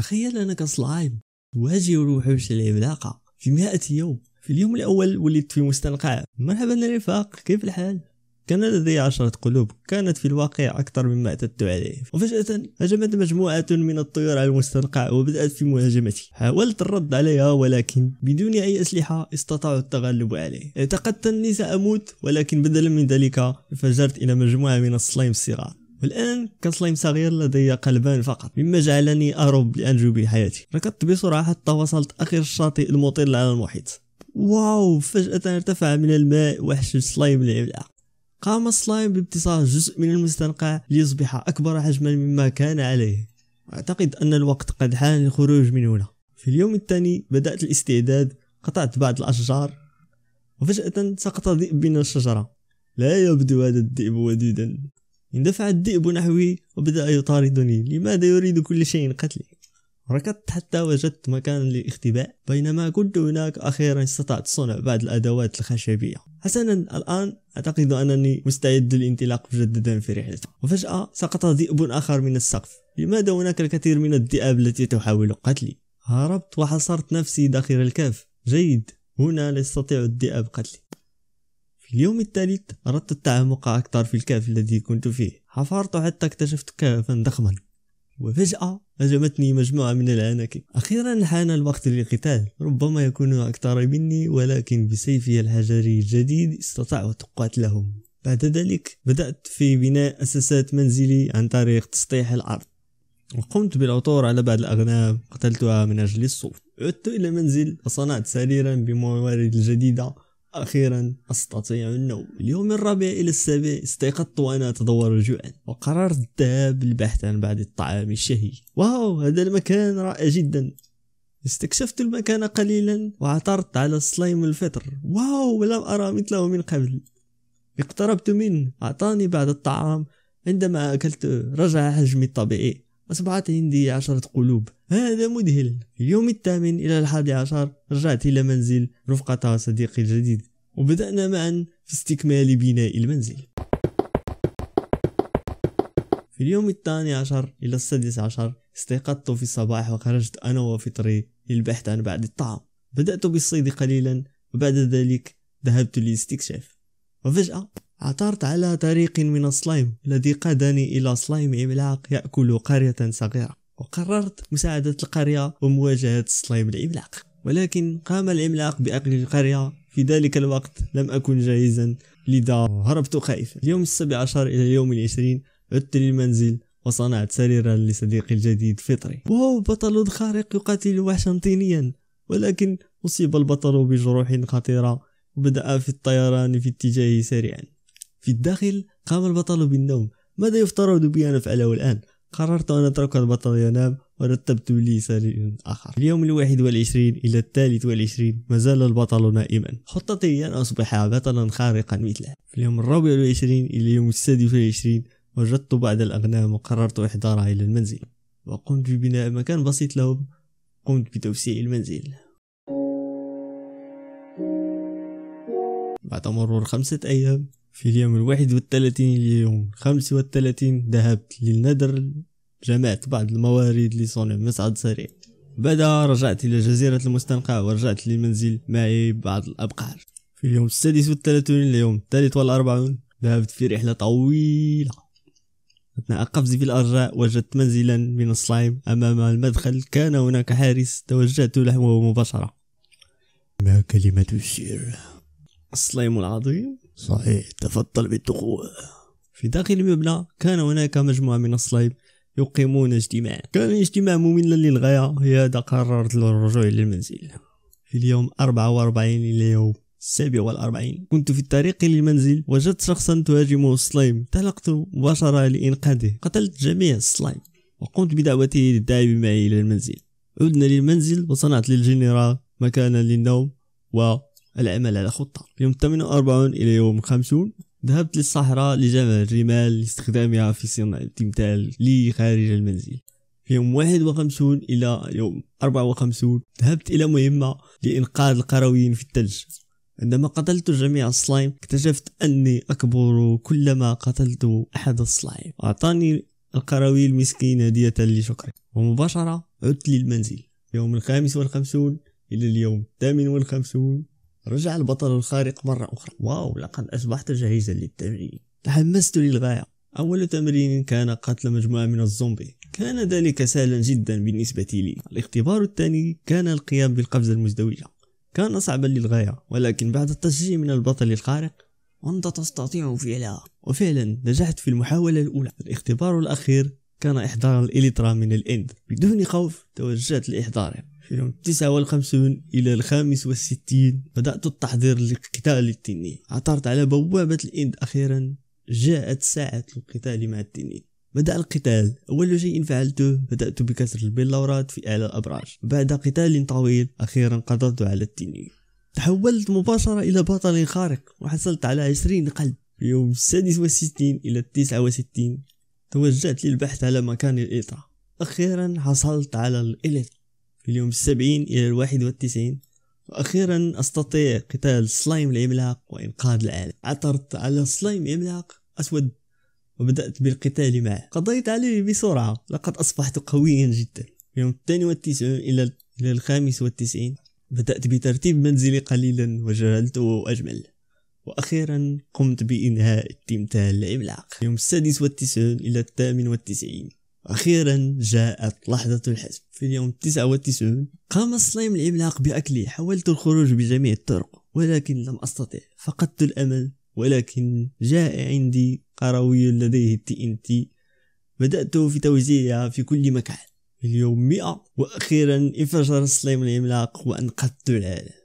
تخيل انا كصلايب واجي الوحوش العملاقه في مئة يوم في اليوم الاول وليت في مستنقع مرحبا الرفاق كيف الحال كان لدي عشرة قلوب كانت في الواقع أكثر مما اعتدت عليه وفجأة هجمت مجموعة من الطيور على المستنقع وبدأت في مهاجمتي حاولت الرد عليها ولكن بدون أي أسلحة استطاعوا التغلب عليه اعتقدت أني سأموت ولكن بدلا من ذلك انفجرت إلى مجموعة من السلايم الصغار والان كسليم صغير لدي قلبان فقط مما جعلني اهرب لانجو بحياتي ركضت بسرعه حتى وصلت اخر الشاطئ المطل على المحيط واو فجاه ارتفع من الماء وحش السلايم العملاق قام السلايم بابتصاص جزء من المستنقع ليصبح اكبر حجما مما كان عليه اعتقد ان الوقت قد حان للخروج من هنا في اليوم الثاني بدات الاستعداد قطعت بعض الاشجار وفجاه سقط ذئب من الشجره لا يبدو هذا الذئب وديدا اندفع الذئب نحوي وبدأ يطاردني لماذا يريد كل شيء قتلي ركضت حتى وجدت مكانا للاختباء بينما كنت هناك أخيرا استطعت صنع بعض الأدوات الخشبية حسنا الآن أعتقد أنني مستعد للانطلاق مجددا في رحلتي وفجأة سقط ذئب آخر من السقف لماذا هناك الكثير من الذئاب التي تحاول قتلي هربت وحصرت نفسي داخل الكهف جيد هنا لا يستطيع الذئاب قتلي في اليوم الثالث أردت التعمق أكثر في الكهف الذي كنت فيه حفرت حتى اكتشفت كهفا ضخما وفجأة هجمتني مجموعة من العناكب أخيرا حان الوقت للقتال ربما يكونوا أكثر مني ولكن بسيفي الحجري الجديد استطعت قتلهم بعد ذلك بدأت في بناء أساسات منزلي عن طريق تسطيح الأرض وقمت بالعثور على بعض الأغنام قتلتها من أجل الصوف عدت إلى منزل وصنعت سريرا بموارد الجديدة أخيرا أستطيع النوم اليوم الرابع إلى السابع استيقظت وأنا أتدور جوعا وقررت الذهاب للبحث عن بعض الطعام الشهي واو هذا المكان رائع جدا استكشفت المكان قليلا وعثرت على سلايم الفطر واو لم أرى مثله من قبل اقتربت منه أعطاني بعض الطعام عندما أكلته رجع حجمي الطبيعي أصبحت عندي عشرة قلوب هذا مذهل اليوم الثامن إلى الحادي عشر رجعت إلى منزل رفقة صديقي الجديد وبدأنا معا في استكمال بناء المنزل في اليوم الثاني عشر إلى السادس عشر استيقظت في الصباح وخرجت أنا وفطري للبحث عن بعض الطعام بدأت بالصيد قليلا وبعد ذلك ذهبت للاستكشاف وفجأة عثرت على طريق من السلايم الذي قادني إلى سلايم عملاق يأكل قرية صغيرة وقررت مساعدة القرية ومواجهة السلايم العملاق ولكن قام العملاق بأكل القرية في ذلك الوقت لم أكن جاهزا لذا هربت خائفا اليوم السابع عشر إلى اليوم العشرين عدت للمنزل وصنعت سريرا لصديقي الجديد فطري وهو بطل خارق يقاتل وحشا طينيا ولكن أصيب البطل بجروح خطيرة وبدأ في الطيران في اتجاهي سريعا في الداخل قام البطل بالنوم ماذا يفترض بي أن أفعله الآن؟ قررت أن أترك البطل ينام ورتبت لي سرير آخر اليوم الواحد والعشرين إلى الثالث والعشرين ما زال البطل نائما خطتي أن أصبح بطلا خارقا مثله في اليوم الرابع والعشرين إلى اليوم السادس والعشرين وجدت بعض الأغنام وقررت إحضارها إلى المنزل وقمت ببناء مكان بسيط لهم قمت بتوسيع المنزل بعد مرور خمسة أيام في اليوم الواحد والثلاثين اليوم خمس والثلاثين ذهبت للنذر جمعت بعض الموارد لصنع مصعد سريع بعدها رجعت إلى جزيرة المستنقع ورجعت للمنزل معي بعض الأبقار في اليوم السادس والثلاثون اليوم الثالث والأربعون ذهبت في رحلة طويلة أثناء قفزي في الأرجاء وجدت منزلا من الصليم أمام المدخل كان هناك حارس توجهت نحوه مباشرة ما كلمة السر الصليم العظيم صحيح تفضل بالدخول في داخل المبنى كان هناك مجموعة من الصليب يقيمون اجتماع كان الاجتماع مملا للغاية لهذا قررت الرجوع للمنزل في اليوم 44 إلى يوم 47 كنت في الطريق للمنزل وجدت شخصا تهاجمه السلايم تلقت مباشرة لإنقاذه قتلت جميع السلايم وقمت بدعوته للذهاب معي إلى المنزل عدنا للمنزل وصنعت للجنرال مكانا للنوم و العمل على خطة يوم 48 إلى يوم 50 ذهبت للصحراء لجمع الرمال لاستخدامها في صنع التمثال لي خارج المنزل في يوم 51 إلى يوم 54 ذهبت إلى مهمة لإنقاذ القرويين في الثلج عندما قتلت جميع السلايم اكتشفت أني أكبر كلما قتلت أحد السلايم أعطاني القروي المسكين هدية لشكري ومباشرة عدت للمنزل يوم الخامس والخمسون إلى اليوم الثامن والخمسون رجع البطل الخارق مرة أخرى واو لقد أصبحت جاهزا للتمرين تحمست للغاية أول تمرين كان قتل مجموعة من الزومبي كان ذلك سهلا جدا بالنسبة لي الاختبار الثاني كان القيام بالقفزة المزدوجة كان صعبا للغاية ولكن بعد التشجيع من البطل الخارق أنت تستطيع فعلها وفعلا نجحت في المحاولة الأولى الاختبار الأخير كان إحضار الإليترا من الإند بدون خوف توجهت لإحضاره في يوم 59 إلى الخامس بدأت التحضير لقتال التنين عثرت على بوابة الإند أخيرا جاءت ساعة القتال مع التنين بدأ القتال أول شيء فعلته بدأت بكسر البلورات في أعلى الأبراج بعد قتال طويل أخيرا قضيت على التنين تحولت مباشرة إلى بطل خارق وحصلت على 20 قلب في يوم السادس إلى التسعة وستين توجهت للبحث على مكان الإطار أخيرا حصلت على الإليت في اليوم السبعين إلى الواحد والتسعين وأخيرا أستطيع قتال سلايم العملاق وإنقاذ العالم عثرت على سلايم عملاق أسود وبدأت بالقتال معه قضيت عليه بسرعة لقد أصبحت قويا جدا في اليوم الثاني والتسعين إلى إلى الخامس والتسعين بدأت بترتيب منزلي قليلا وجعلته أجمل وأخيرا قمت بإنهاء التمثال العملاق يوم السادس والتسعين إلى الثامن والتسعين أخيرا جاءت لحظة الحسم في اليوم 99 قام الصليم العملاق بأكلي حاولت الخروج بجميع الطرق ولكن لم أستطع فقدت الأمل ولكن جاء عندي قروي لديه تي ان تي بدأت في توزيعها في كل مكان اليوم 100 وأخيرا انفجر الصليم العملاق وأنقذت العالم